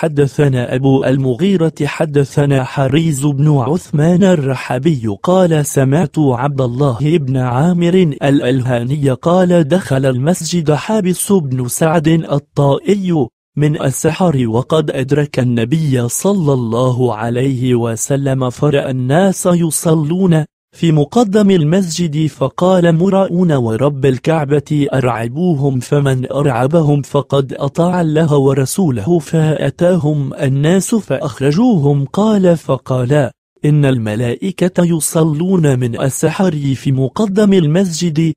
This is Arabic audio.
حدثنا أبو المغيرة حدثنا حريز بن عثمان الرحبي قال سمعت عبد الله بن عامر الألهاني قال دخل المسجد حابس بن سعد الطائي من السحر وقد أدرك النبي صلى الله عليه وسلم فرأى الناس يصلون في مقدم المسجد فقال مراؤون ورب الكعبة أرعبوهم فمن أرعبهم فقد أطاع الله ورسوله فأتاهم الناس فأخرجوهم قال فقالا إن الملائكة يصلون من السحر في مقدم المسجد